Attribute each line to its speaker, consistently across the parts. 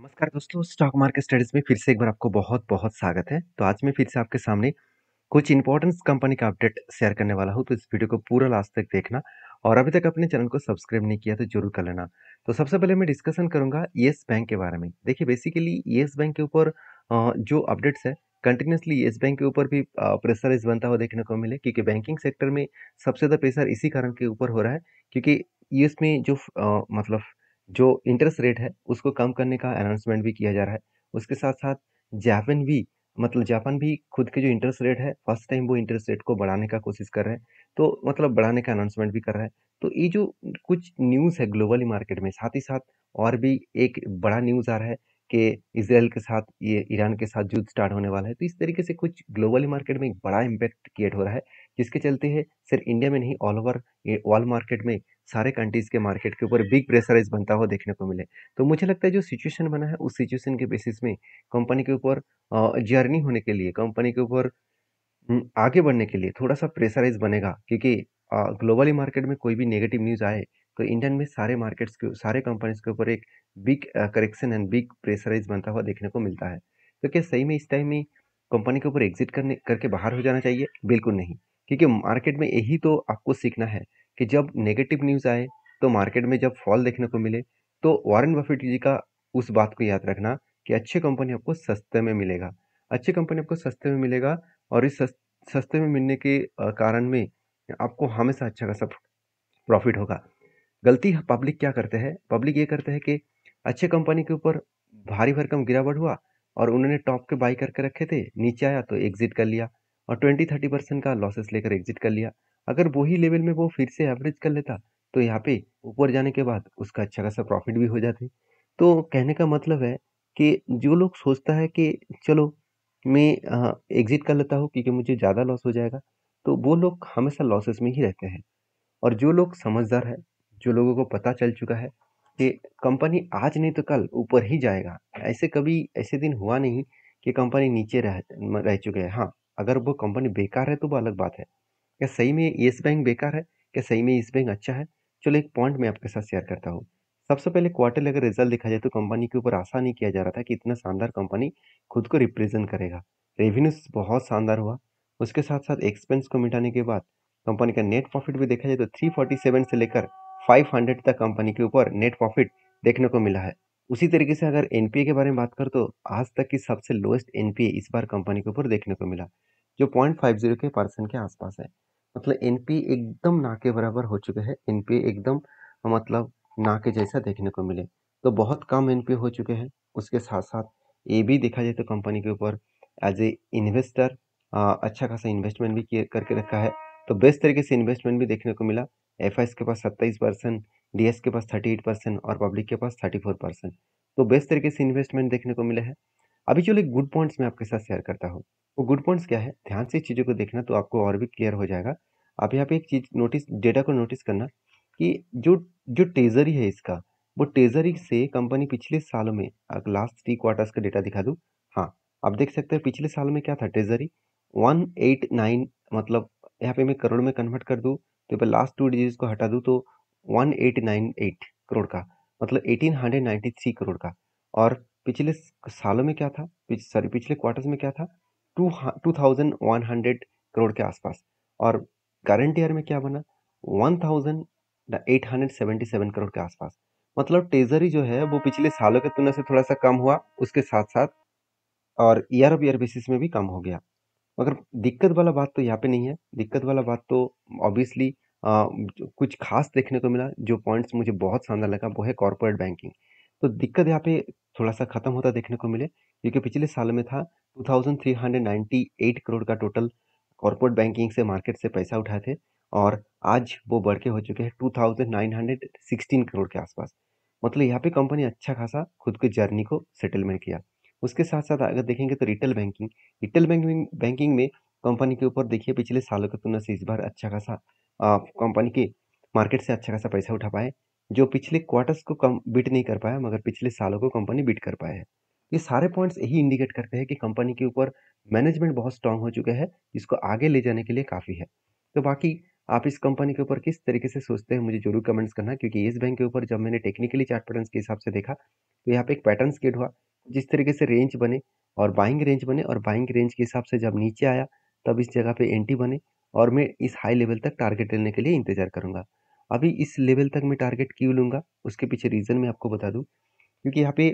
Speaker 1: नमस्कार दोस्तों stock market studies में फिर से एक बार आपको बहुत बहुत स्वागत है तो आज मैं फिर से आपके सामने कुछ इंपॉर्टेंट कंपनी का अपडेट शेयर करने वाला हूँ तो इस वीडियो को पूरा लास्ट तक देखना और अभी तक अपने चैनल को सब्सक्राइब नहीं किया तो जरूर कर लेना तो सबसे पहले मैं डिस्कशन करूंगा येस बैंक के बारे में देखिए बेसिकली येस बैंक के ऊपर जो अपडेट्स है कंटिन्यूसली येस बैंक के ऊपर भी प्रेशर इस बनता हुआ देखने को मिले क्योंकि बैंकिंग सेक्टर में सबसे ज़्यादा प्रेशर इसी कारण के ऊपर हो रहा है यूएस में जो आ, मतलब जो इंटरेस्ट रेट है उसको कम करने का अनाउंसमेंट भी किया जा रहा है उसके साथ साथ जापान भी मतलब जापान भी खुद के जो इंटरेस्ट रेट है फर्स्ट टाइम वो इंटरेस्ट रेट को बढ़ाने का कोशिश कर रहे हैं तो मतलब बढ़ाने का अनाउंसमेंट भी कर रहा है तो ये जो कुछ न्यूज़ है ग्लोबली मार्केट में साथ ही साथ और भी एक बड़ा न्यूज़ आ रहा है कि इसराइल के साथ ये ईरान के साथ युद्ध स्टार्ट होने वाला है तो इस तरीके से कुछ ग्लोबली मार्केट में एक बड़ा इम्पैक्ट क्रिएट हो रहा है जिसके चलते है सिर्फ इंडिया में नहीं ऑल ओवर ऑल मार्केट में सारे कंट्रीज़ के मार्केट के ऊपर बिग प्रेशराइज बनता हुआ देखने को मिले तो मुझे लगता है जो सिचुएशन बना है उस सिचुएशन के बेसिस में कंपनी के ऊपर जर्नी होने के लिए कंपनी के ऊपर हम्म, आगे बढ़ने के लिए थोड़ा सा प्रेशराइज बनेगा क्योंकि ग्लोबली मार्केट में कोई भी नेगेटिव न्यूज़ आए तो इंडियन में सारे मार्केट्स के सारे कंपनीज के ऊपर एक big correction and big pressurize बनता हुआ देखने को मिलता है तो क्या सही में इस टाइम में कंपनी के ऊपर एग्जिट करने करके बाहर हो जाना चाहिए बिल्कुल नहीं क्योंकि मार्केट में यही तो आपको सीखना है कि जब नेगेटिव न्यूज़ आए तो मार्केट में जब फॉल देखने को मिले तो वॉरेन बफेट जी का उस बात को याद रखना कि अच्छी कंपनी आपको सस्ते में मिलेगा अच्छी कंपनी आपको सस्ते में मिलेगा और इस सस्ते में मिलने के कारण में आपको हमेशा अच्छा खासा प्रॉफिट होगा गलती पब्लिक हाँ, क्या करते हैं पब्लिक ये करते हैं कि अच्छे कंपनी के ऊपर भारी भरकम गिरावट हुआ और उन्होंने टॉप के बाई करके रखे थे नीचे आया तो एग्जिट कर लिया और ट्वेंटी थर्टी परसेंट का लॉसेस लेकर एग्जिट कर लिया अगर वही लेवल में वो फिर से एवरेज कर लेता तो यहाँ पे ऊपर जाने के बाद उसका अच्छा खासा प्रॉफिट भी हो जाते तो कहने का मतलब है कि जो लोग सोचता है कि चलो मैं एग्ज़िट कर लेता हूँ क्योंकि मुझे ज़्यादा लॉस हो जाएगा तो वो लोग हमेशा लॉसेस में ही रहते हैं और जो लोग समझदार है जो लोगों को पता चल चुका है कि कंपनी आज नहीं तो कल ऊपर ही जाएगा ऐसे कभी ऐसे दिन हुआ नहीं कि कंपनी नीचे रह रह चुके हैं हाँ अगर वो कंपनी बेकार है तो वो अलग बात है क्या सही में येस बैंक बेकार है क्या सही में येस बैंक अच्छा है चलो एक पॉइंट मैं आपके साथ शेयर करता हूँ सबसे पहले क्वार्टरली अगर रिजल्ट देखा जाए तो कंपनी के ऊपर आशा नहीं किया जा रहा था कि इतना शानदार कंपनी खुद को रिप्रेजेंट करेगा रेवेन्यूज बहुत शानदार हुआ उसके साथ साथ एक्सपेंस को मिटाने के बाद कंपनी का नेट प्रॉफिट भी देखा जाए तो 347 से लेकर 500 तक कंपनी के ऊपर नेट प्रॉफिट देखने को मिला है उसी तरीके से अगर एनपीए के बारे में बात कर तो आज तक की सबसे लोएस्ट एनपीए इस बार कंपनी के ऊपर देखने को मिला जो पॉइंट फाइव जीरो के परसेंट के आसपास है मतलब एनपी एकदम ना के बराबर हो चुका है एनपी एकदम मतलब ना के जैसा देखने को मिले तो बहुत कम एन हो चुके हैं उसके साथ साथ ये भी देखा जाए तो कंपनी के ऊपर एज ए इन्वेस्टर अच्छा खासा इन्वेस्टमेंट भी किए करके रखा है तो बेस्ट तरीके से इन्वेस्टमेंट भी देखने को मिला एफ के पास सत्ताईस परसेंट डी के पास थर्टी एट परसेंट और पब्लिक के पास थर्टी फोर परसेंट तो बेस्ट तरीके से इन्वेस्टमेंट देखने को मिले है अभी चलो एक गुड पॉइंट्स मैं आपके साथ शेयर करता हूँ वो गुड पॉइंट्स क्या है ध्यान से चीज़ों को देखना तो आपको और भी क्लियर हो जाएगा आप यहाँ पे एक चीज़ नोटिस डेटा को नोटिस करना कि जो जो टेजरी है इसका वो टेजरी से कंपनी पिछले सालों में लास्ट थ्री क्वार्टर्स का डेटा दिखा दूँ हाँ आप देख सकते हैं पिछले साल में क्या था टेजरी वन एट नाइन मतलब यहाँ पे मैं करोड़ में कन्वर्ट कर दूँ तो यहाँ लास्ट टू डिजिट को हटा दूँ तो one eight nine eight crore का मतलब eighteen hundred ninety three crore का और पिछले सालों में क्या था सॉरी पिछले क्वार्टर्स में क्या था two two thousand one hundred crore के आसपास और करंट ईयर में क्या बना one thousand eight hundred seventy seven crore के आसपास मतलब ट्रेजरी जो है वो पिछले सालों के तुलना से थोड़ा सा कम हुआ उसके साथ साथ और ईयर ऑफ ईयर बेसिस में भी कम हो गया मगर दिक्कत वाला बात तो यहाँ पे नहीं है दिक्कत वाला बात तो ऑब्वियसली कुछ खास देखने को मिला जो पॉइंट्स मुझे बहुत शानदार लगा वो है कॉरपोरेट बैंकिंग तो दिक्कत यहाँ पे थोड़ा-सा खत्म होता देखने को मिले क्योंकि पिछले साल में था 2398 करोड़ का टोटल कॉरपोरेट बैंकिंग से मार्केट से पैसा उठाए थे और आज वो बढ़ के हो चुके हैं सिक्सटीन करोड़ के आसपास मतलब यहाँ पे कंपनी अच्छा खासा खुद की जर्नी को सेटलमेंट किया उसके साथ साथ अगर देखेंगे तो retail banking retail banking banking में कंपनी के ऊपर देखिए पिछले सालों की तुलना से इस बार अच्छा खासा कंपनी के मार्केट से अच्छा खासा पैसा उठा पाए जो पिछले क्वार्टर्स को कम बीट नहीं कर पाया मगर पिछले सालों को कंपनी बीट कर पाए है ये सारे पॉइंट्स यही इंडिकेट करते हैं कि कंपनी के ऊपर मैनेजमेंट बहुत स्ट्रांग हो चुका है इसको आगे ले जाने के लिए काफ़ी है तो बाकी आप इस कंपनी के ऊपर किस तरीके से सोचते हैं मुझे जरूर कमेंट्स करना क्योंकि येस बैंक के ऊपर जब मैंने टेक्निकली चार्ट पैटर्न के हिसाब से देखा तो यहाँ पे एक पैटर्न स्केट हुआ जिस तरीके से रेंज बने और बाइंग रेंज बने और बाइंग रेंज के हिसाब से जब नीचे आया तब इस जगह पे एंटी बने और मैं इस हाई लेवल तक टारगेट लेने के लिए इंतजार करूंगा अभी इस लेवल तक मैं टारगेट क्यों लूँगा उसके पीछे रीज़न मैं आपको बता दूँ क्योंकि यहाँ पे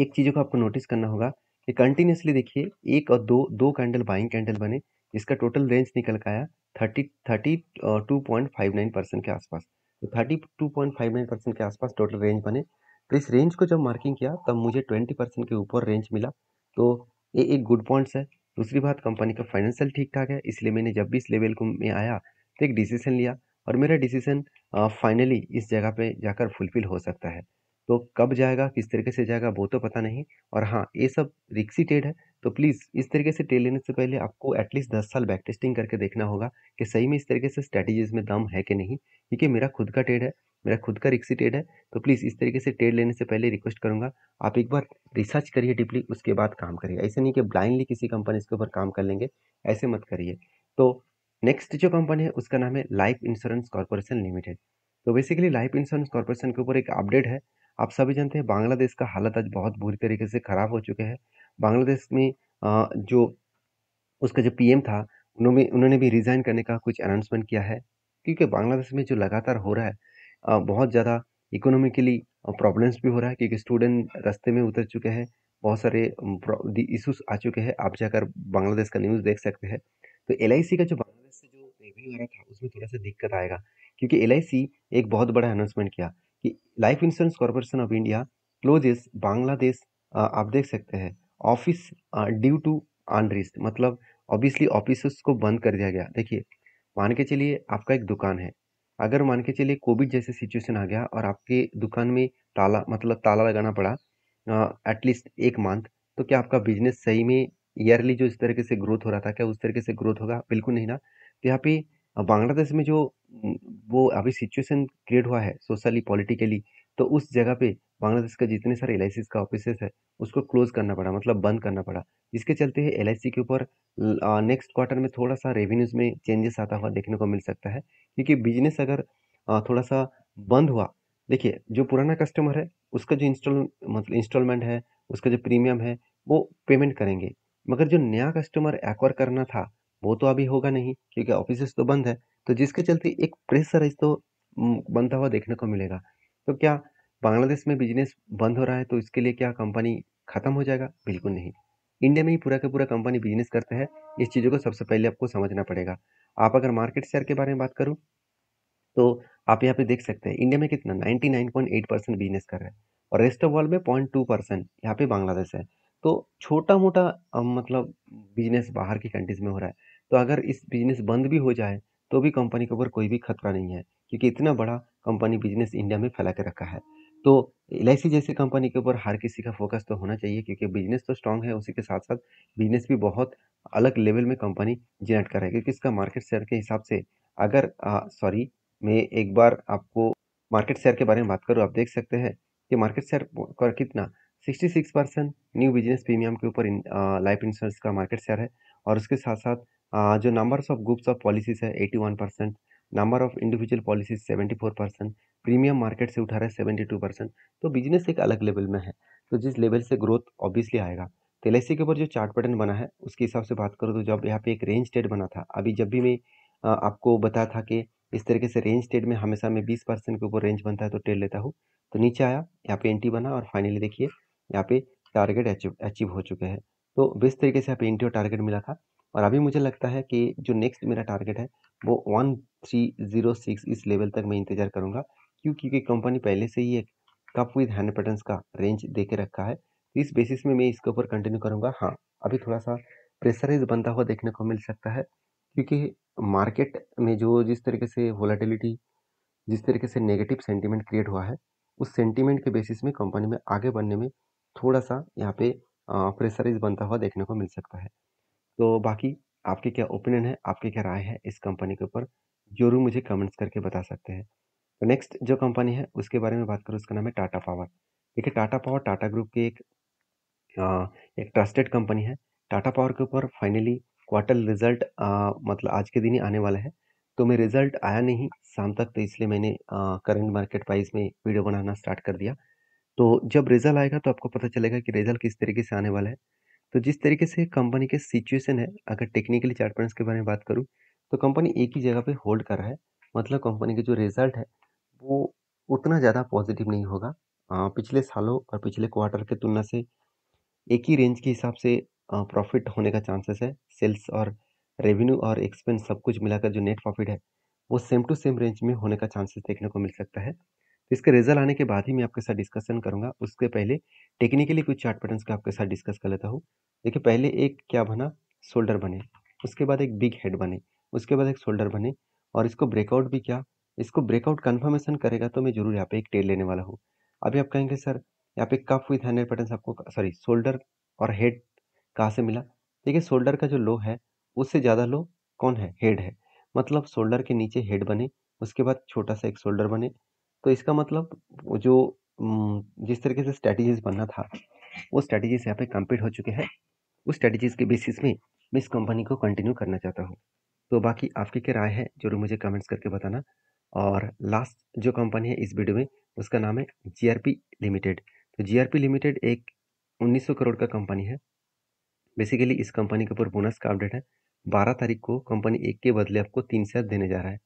Speaker 1: एक चीज़ों को आपको नोटिस करना होगा कि कंटिन्यूसली देखिए एक और दो दो कैंडल बाइंग कैंडल बने इसका टोटल रेंज निकल का आया thirty thirty two point five nine percent के आसपास तो thirty two point five nine percent के आसपास टोटल रेंज बने तो इस रेंज को जब मार्किंग किया तब मुझे ट्वेंटी परसेंट के ऊपर रेंज मिला तो ये एक गुड पॉइंट्स है दूसरी बात कंपनी का फाइनेंशियल ठीक ठाक है इसलिए मैंने जब भी इस लेवल को में आया तो एक डिसीजन लिया और मेरा डिसीजन फाइनली इस जगह पे जाकर फुलफिल हो सकता है तो कब जाएगा किस तरीके से जाएगा वो तो पता नहीं और हाँ ये सब रिक्सी टेड है तो प्लीज़ इस तरीके से टेड लेने से पहले आपको एटलीस्ट दस साल बैक टेस्टिंग करके देखना होगा कि सही में इस तरीके से स्ट्रैटेजीज में दम है कि नहीं क्योंकि मेरा खुद का टेड है मेरा खुद का रिक्सी टेड है तो प्लीज़ इस तरीके से टेड लेने से पहले रिक्वेस्ट करूँगा आप एक बार रिसर्च करिए डीपली उसके बाद काम करिए ऐसे नहीं कि ब्लाइंडली किसी कंपनी के ऊपर काम कर लेंगे ऐसे मत करिए तो नेक्स्ट जो कंपनी है उसका नाम है लाइफ इंश्योरेंस कॉरपोरेशन लिमिटेड तो बेसिकली लाइफ इंश्योरेंस कॉरपोरेशन के ऊपर एक अपडेट है आप सभी जानते हैं बांग्लादेश का हालत आज बहुत बुरी तरीके से ख़राब हो चुके हैं बांग्लादेश में जो उसका जो पीएम था उन्होंने उन्होंने भी रिज़ाइन करने का कुछ अनाउंसमेंट किया है क्योंकि बांग्लादेश में जो लगातार हो रहा है बहुत ज़्यादा इकोनॉमिकली प्रॉब्लम्स भी हो रहा है क्योंकि स्टूडेंट रास्ते में उतर चुके हैं बहुत सारे इशूज़ आ चुके हैं आप जाकर बांग्लादेश का न्यूज़ देख सकते हैं तो एल का जो बांग्लादेश से जो रेवेन्यू आ रहा था उसमें थोड़ा सा दिक्कत आएगा क्योंकि एल एक बहुत बड़ा अनाउंसमेंट किया कि life insurance corporation of India closes Bangladesh आप देख सकते हैं ऑफिस ड्यू टू अनरिस्ट मतलब ऑब्वियसली ऑफिस को बंद कर दिया गया देखिए मान के चलिए आपका एक दुकान है अगर मान के चलिए कोविड जैसे सिचुएशन आ गया और आपके दुकान में ताला मतलब ताला लगाना पड़ा एटलीस्ट एक मंथ तो क्या आपका बिजनेस सही में ईयरली जो इस तरीके से ग्रोथ हो रहा था क्या उस तरीके से ग्रोथ होगा बिल्कुल नहीं ना तो यहाँ पे बांग्लादेश में जो वो अभी सिचुएशन क्रिएट हुआ है सोशली पॉलिटिकली तो उस जगह पे बांग्लादेश का जितने सारे एल का ऑफिस है उसको क्लोज करना पड़ा मतलब बंद करना पड़ा इसके चलते ही एल के ऊपर नेक्स्ट क्वार्टर में थोड़ा सा रेवेन्यूज में चेंजेस आता हुआ देखने को मिल सकता है क्योंकि बिजनेस अगर थोड़ा सा बंद हुआ देखिए जो पुराना कस्टमर है उसका जो इंस्टॉल मतलब इंस्टॉलमेंट है उसका जो प्रीमियम है वो पेमेंट करेंगे मगर जो नया कस्टमर एक्वायर करना था, वो तो अभी होगा नहीं क्योंकि ऑफिस तो बंद है तो जिसके चलते एक इस तो बनता हुआ देखने को मिलेगा। तो क्या बांग्लादेश में बिज़नेस बंद हो रहा है, तो इसके लिए क्या कंपनी खत्म हो जाएगा? बिल्कुल नहीं। इंडिया में ही पूरा का पूरा कंपनी बिज़नेस करते हैं, इस चीज़ों को सबसे पहले आपको समझना पड़ेगा। आप अगर मार्केट शेयर के बारे में बात करूँ, तो आप यहाँ पे देख सकते हैं, इंडिया में कितना परसेंट बिज़नेस कर रहे हैं और रेस्ट ऑफ वर्ल्ड में पॉइंट परसेंट यहाँ पे बांग्लादेश है। तो छोटा मोटा मतलब बिजनेस बाहर की कंट्रीज़ में हो रहा है तो अगर इस बिजनेस बंद भी हो जाए तो भी कंपनी के ऊपर कोई भी खतरा नहीं है क्योंकि इतना बड़ा कंपनी बिजनेस इंडिया में फैला के रखा है तो एल जैसी कंपनी के ऊपर हर किसी का फोकस तो होना चाहिए क्योंकि बिजनेस तो स्ट्रांग है उसी के साथ साथ बिजनेस भी बहुत अलग लेवल में कंपनी जनरेट कर रहा है क्योंकि इसका मार्केट शेयर के हिसाब से अगर सॉरी मैं एक बार आपको मार्केट शेयर के बारे में बात करूँ आप देख सकते हैं कि मार्केट शेयर कितना 66 परसेंट न्यू बिजनेस प्रीमियम के ऊपर लाइफ इंश्योरेंस का मार्केट शेयर है और उसके साथ साथ आ, जो numbers of groups of policies है 81 percent number of individual policies 74 percent premium market से उठा रहा है सेवेंटी टू परसेंट तो बिजनेस एक अलग लेवल में है तो जिस लेवल से ग्रोथ ऑब्वियसली आएगा तो एल e के ऊपर जो चार्ट पैटर्न बना है उसके हिसाब से बात करो तो जब यहाँ पे एक रेंज ट्रेड बना था अभी जब भी मैं आपको बताया था कि इस तरीके से रेंज ट्रेड में हमेशा मैं बीस परसेंट के ऊपर रेंज बनता है तो ट्रेड लेता हूँ तो नीचे आया यहाँ पे एंट्री बना और फाइनली देखिए यहाँ पे टारगेट अचीव अचीव हो चुके हैं तो बेस्ट तरीके से यहाँ पे इंटर टारगेट मिला था और अभी मुझे लगता है कि जो नेक्स्ट मेरा टारगेट है वो वन थ्री जीरो सिक्स इस लेवल तक मैं इंतजार करूँगा क्यों क्योंकि कंपनी पहले से ही एक कप विद हैंड पैटर्न का रेंज दे के रखा है इस बेसिस में मैं इसके ऊपर कंटिन्यू करूँगा हाँ अभी थोड़ा सा प्रेशराइज बनता हुआ देखने को मिल सकता है क्योंकि मार्केट में जो जिस तरीके से वोलाटिलिटी जिस तरीके से नेगेटिव सेंटीमेंट क्रिएट हुआ है उस सेंटीमेंट के बेसिस में कंपनी में आगे बढ़ने में थोड़ा सा यहाँ पे प्रेशराइज बनता हुआ देखने को मिल सकता है तो बाकी आपकी क्या ओपिनियन है आपकी क्या राय है इस कंपनी के ऊपर जरूर मुझे कमेंट्स करके बता सकते हैं तो नेक्स्ट जो कंपनी है उसके बारे में बात करूँ उसका नाम है टाटा पावर देखिए टाटा पावर टाटा ग्रुप की एक आ, एक ट्रस्टेड कंपनी है टाटा पावर के ऊपर फाइनली क्वार्टर रिजल्ट आ, मतलब आज के दिन ही आने वाला है तो मैं रिजल्ट आया नहीं शाम तक तो इसलिए मैंने करंट मार्केट प्राइस में वीडियो बनाना स्टार्ट कर दिया तो जब रिज़ल्ट आएगा तो आपको पता चलेगा कि रिज़ल्ट किस तरीके से आने वाला है तो जिस तरीके से कंपनी के सिचुएशन है अगर टेक्निकली चार्ट के बारे में बात करूँ तो कंपनी एक ही जगह पे होल्ड कर रहा है मतलब कंपनी के जो रिज़ल्ट है वो उतना ज़्यादा पॉजिटिव नहीं होगा आ, पिछले सालों और पिछले क्वार्टर के तुलना से एक ही रेंज के हिसाब से प्रॉफिट होने का चांसेस है सेल्स और रेवेन्यू और एक्सपेंस सब कुछ मिलाकर जो नेट प्रॉफिट है वो सेम टू सेम रेंज में होने का चांसेस देखने को मिल सकता है तो इसका रिजल्ट आने के बाद ही मैं आपके साथ डिस्कशन करूंगा उसके पहले टेक्निकली कुछ चार्ट पैटर्न्स का आपके साथ डिस्कस कर लेता हूँ देखिए पहले एक क्या बना शोल्डर बने उसके बाद एक बिग हेड बने उसके बाद एक शोल्डर बने और इसको ब्रेकआउट भी क्या इसको ब्रेकआउट कन्फर्मेशन करेगा तो मैं जरूर यहाँ पे एक टेल लेने वाला हूँ अभी आप कहेंगे सर यहाँ पे कफ विथ हैंडल पैटर्न आपको सॉरी शोल्डर और हेड कहाँ से मिला देखिए शोल्डर का जो लो है उससे ज़्यादा लो कौन है हेड है मतलब शोल्डर के नीचे हेड बने उसके बाद छोटा सा एक शोल्डर बने तो इसका मतलब जो जिस तरीके से स्ट्रैटेजीज बनना था वो स्ट्रैटेजीज यहाँ पे कंप्लीट हो चुके हैं उस स्ट्रैटेजीज़ के बेसिस में मैं इस कंपनी को कंटिन्यू करना चाहता हूँ तो बाकी आपकी क्या राय है जरूर मुझे कमेंट्स करके बताना और लास्ट जो कंपनी है इस वीडियो में उसका नाम है जी लिमिटेड तो जी लिमिटेड एक 1900 करोड़ का कंपनी है बेसिकली इस कंपनी के ऊपर बोनस का अपडेट है बारह तारीख को कंपनी एक के बदले आपको तीन शेयर देने जा रहा है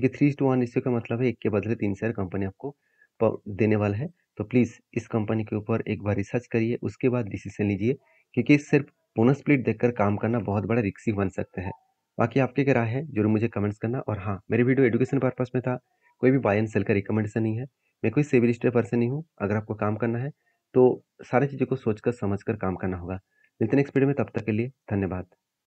Speaker 1: क्योंकि थ्री टू वन रेशियो का मतलब है एक के बदले तीन शेयर कंपनी आपको देने वाला है तो प्लीज़ इस कंपनी के ऊपर एक बार रिसर्च करिए उसके बाद डिसीजन लीजिए क्योंकि सिर्फ बोनस स्प्लिट देखकर काम करना बहुत बड़ा रिक्सी बन सकता है बाकी आपके क्या राय है जरूर मुझे कमेंट्स करना और हाँ मेरी वीडियो एजुकेशन पर्पज़ में था कोई भी बाय एंड सेल का रिकमेंडेशन नहीं है मैं कोई सिविल स्टेट पर्सन नहीं हूँ अगर आपको काम करना है तो सारी चीज़ों को सोचकर समझकर काम करना होगा मिलते नेक्स्ट वीडियो में तब तक के लिए धन्यवाद